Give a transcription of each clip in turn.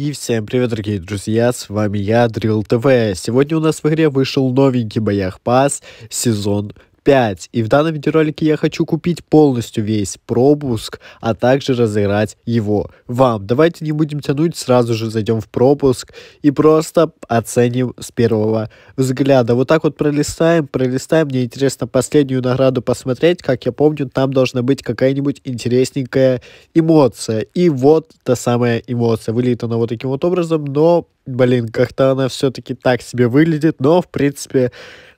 И всем привет, дорогие друзья, с вами я, Дрил ТВ. Сегодня у нас в игре вышел новенький Боях Пас, сезон 5. И в данном видеоролике я хочу купить полностью весь пропуск, а также разыграть его вам. Давайте не будем тянуть, сразу же зайдем в пропуск и просто оценим с первого взгляда. Вот так вот пролистаем, пролистаем. Мне интересно последнюю награду посмотреть. Как я помню, там должна быть какая-нибудь интересненькая эмоция. И вот та самая эмоция. Вылит она вот таким вот образом, но блин, как-то она все-таки так себе выглядит, но, в принципе,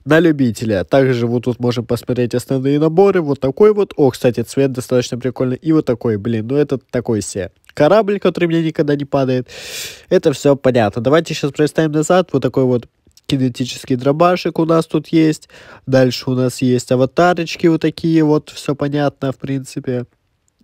на любителя. Также вот тут можем посмотреть основные наборы. Вот такой вот. О, кстати, цвет достаточно прикольный. И вот такой, блин, ну это такой себе. Корабль, который мне никогда не падает. Это все понятно. Давайте сейчас представим назад. Вот такой вот кинетический дробашек у нас тут есть. Дальше у нас есть аватарочки вот такие вот. Все понятно, в принципе.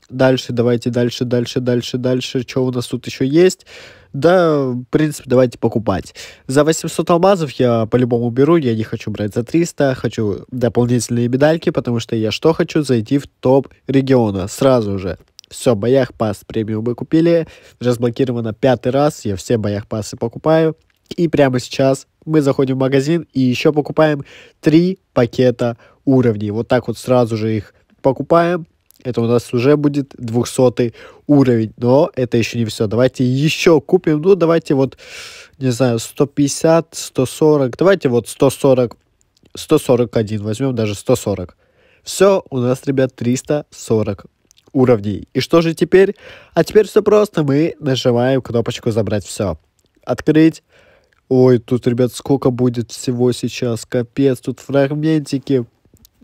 Дальше, давайте дальше, дальше, дальше, дальше. Что у нас тут еще есть? Да, в принципе, давайте покупать. За 800 алмазов я по-любому беру. Я не хочу брать за 300. Хочу дополнительные медальки, потому что я что хочу? Зайти в топ региона сразу же. Все, боях пас премиум мы купили. Разблокировано пятый раз. Я все боях пасы покупаю. И прямо сейчас мы заходим в магазин и еще покупаем три пакета уровней. Вот так вот сразу же их покупаем это у нас уже будет 200 уровень, но это еще не все. Давайте еще купим, ну давайте вот, не знаю, 150, 140, давайте вот 140, 141 возьмем, даже 140. Все, у нас, ребят, 340 уровней. И что же теперь? А теперь все просто, мы нажимаем кнопочку «Забрать все». Открыть. Ой, тут, ребят, сколько будет всего сейчас, капец, тут фрагментики,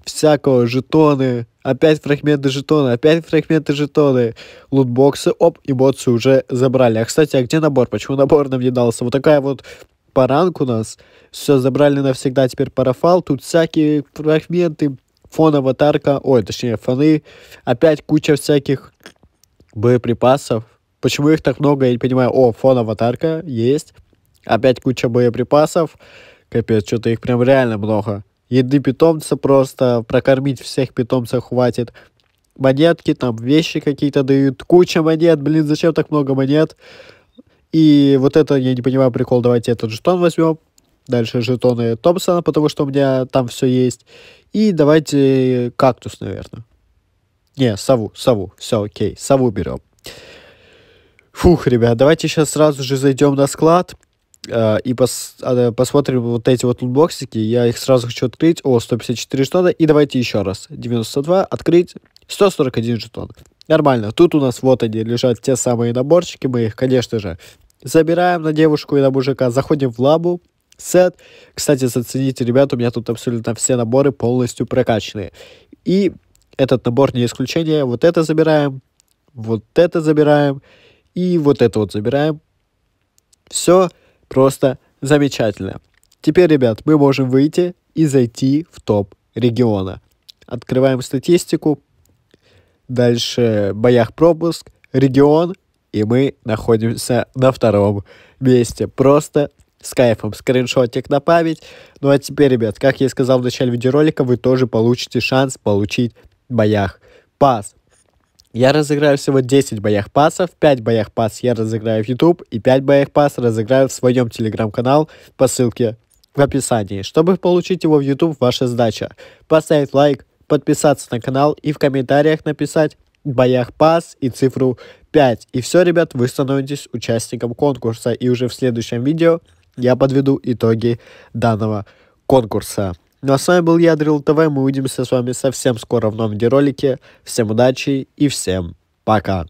всякого, жетоны, опять фрагменты жетона, опять фрагменты жетоны, лутбоксы, оп, и ботсы уже забрали. А, кстати, а где набор? Почему набор нам не дался? Вот такая вот паранг у нас. Все, забрали навсегда теперь парафал. Тут всякие фрагменты, фон аватарка, ой, точнее, фоны. Опять куча всяких боеприпасов. Почему их так много, я не понимаю. О, фон аватарка есть. Опять куча боеприпасов. Капец, что-то их прям реально много еды питомца просто, прокормить всех питомцев хватит. Монетки, там вещи какие-то дают, куча монет, блин, зачем так много монет? И вот это, я не понимаю прикол, давайте этот жетон возьмем. Дальше жетоны Томпсона, потому что у меня там все есть. И давайте кактус, наверное. Не, сову, сову. Все, окей, сову берем. Фух, ребят, давайте сейчас сразу же зайдем на склад. А, и пос, а, посмотрим вот эти вот лутбоксики. Я их сразу хочу открыть. О, 154 жетона. И давайте еще раз. 92, открыть. 141 жетон. Нормально. Тут у нас вот они лежат, те самые наборчики. Мы их, конечно же, забираем на девушку и на мужика. Заходим в лабу. Сет. Кстати, зацените, ребят, у меня тут абсолютно все наборы полностью прокачанные. И этот набор не исключение. Вот это забираем. Вот это забираем. И вот это вот забираем. Все. Все Просто замечательно. Теперь, ребят, мы можем выйти и зайти в топ региона. Открываем статистику. Дальше боях пропуск, регион, и мы находимся на втором месте. Просто с кайфом. Скриншотик на Ну а теперь, ребят, как я и сказал в начале видеоролика, вы тоже получите шанс получить боях. Пас, я разыграю всего 10 боях пасов, 5 боях пас я разыграю в YouTube и 5 боях пас разыграю в своем телеграм-канал по ссылке в описании. Чтобы получить его в YouTube, ваша задача поставить лайк, подписаться на канал и в комментариях написать боях пас и цифру 5. И все, ребят, вы становитесь участником конкурса. И уже в следующем видео я подведу итоги данного конкурса. Ну а с вами был я, Дрил ТВ. Мы увидимся с вами совсем скоро в новом видеоролике. Всем удачи и всем пока.